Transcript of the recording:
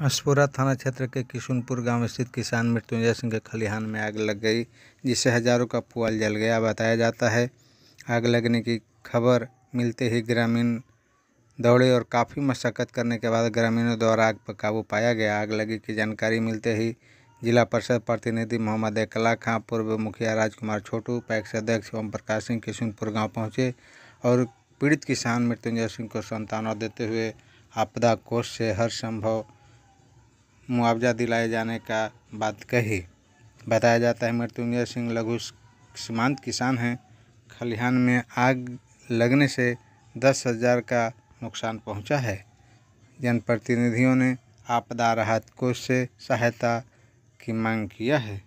हसपुरा थाना क्षेत्र के किशुनपुर गांव स्थित किसान मृत्युंजय सिंह के खलिहान में आग लग गई जिससे हजारों का पुआल जल गया बताया जाता है आग लगने की खबर मिलते ही ग्रामीण दौड़े और काफ़ी मशक्क़त करने के बाद ग्रामीणों द्वारा आग पर काबू पाया गया आग लगी की जानकारी मिलते ही जिला परिषद प्रतिनिधि मोहम्मद एकला खां पूर्व मुखिया राजकुमार छोटू पैक्स अध्यक्ष ओम प्रकाश सिंह किशुनपुर गाँव पहुँचे और पीड़ित किसान मृत्युंजय सिंह को सांत्वना देते हुए आपदा कोष से हर संभव मुआवजा दिलाए जाने का बात कही बताया जाता है मृत्युंजय सिंह लघु सीमांत किसान हैं खलिहान में आग लगने से दस हजार का नुकसान पहुंचा है जनप्रतिनिधियों ने आपदा राहत कोष से सहायता की मांग किया है